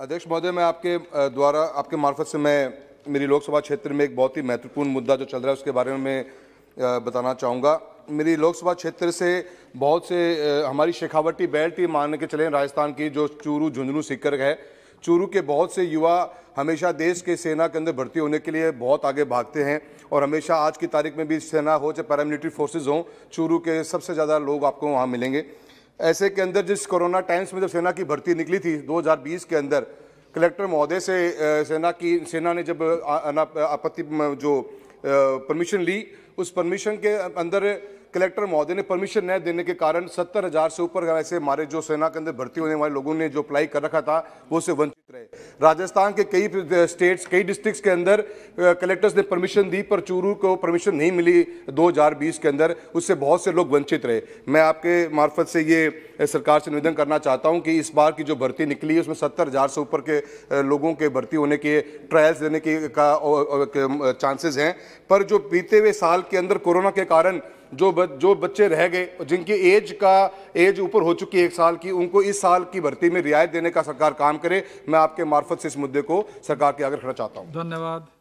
अध्यक्ष महोदय मैं आपके द्वारा आपके मार्फत से मैं मेरी लोकसभा क्षेत्र में एक बहुत ही महत्वपूर्ण मुद्दा जो चल रहा है उसके बारे में बताना चाहूँगा मेरी लोकसभा क्षेत्र से बहुत से हमारी शेखावटी बेल्ट ही मान के चले राजस्थान की जो चूरू झुंझुनू सीकर है चूरू के बहुत से युवा हमेशा देश के सेना के अंदर भर्ती होने के लिए बहुत आगे भागते हैं और हमेशा आज की तारीख में भी सेना हो चाहे पैरामिलिट्री फोर्सेज हों चूरू के सबसे ज़्यादा लोग आपको वहाँ मिलेंगे ऐसे के अंदर जिस कोरोना टाइम्स में जब सेना की भर्ती निकली थी 2020 के अंदर कलेक्टर महोदय से सेना की सेना ने जब आपत्ति जो परमिशन ली उस परमिशन के अंदर कलेक्टर महोदय ने परमिशन न देने के कारण सत्तर हजार से ऊपर ऐसे हमारे जो सेना के अंदर भर्ती होने वाले लोगों ने जो अप्लाई कर रखा था वो से वंचित रहे राजस्थान के कई स्टेट्स कई डिस्ट्रिक्ट्स के अंदर कलेक्टर्स ने परमिशन दी पर चूरू को परमिशन नहीं मिली 2020 के अंदर उससे बहुत से लोग वंचित रहे मैं आपके मार्फत से ये सरकार से निवेदन करना चाहता हूँ कि इस बार की जो भर्ती निकली है उसमें सत्तर हज़ार से ऊपर के लोगों के भर्ती होने के ट्रायल्स देने के का चांसेज हैं पर जो बीते हुए साल के अंदर कोरोना के कारण जो ब, जो बच्चे रह गए जिनकी एज का एज ऊपर हो चुकी है एक साल की उनको इस साल की भर्ती में रियायत देने का सरकार काम करे मैं आपके मार्फत से इस मुद्दे को सरकार के आगे रखना चाहता हूँ धन्यवाद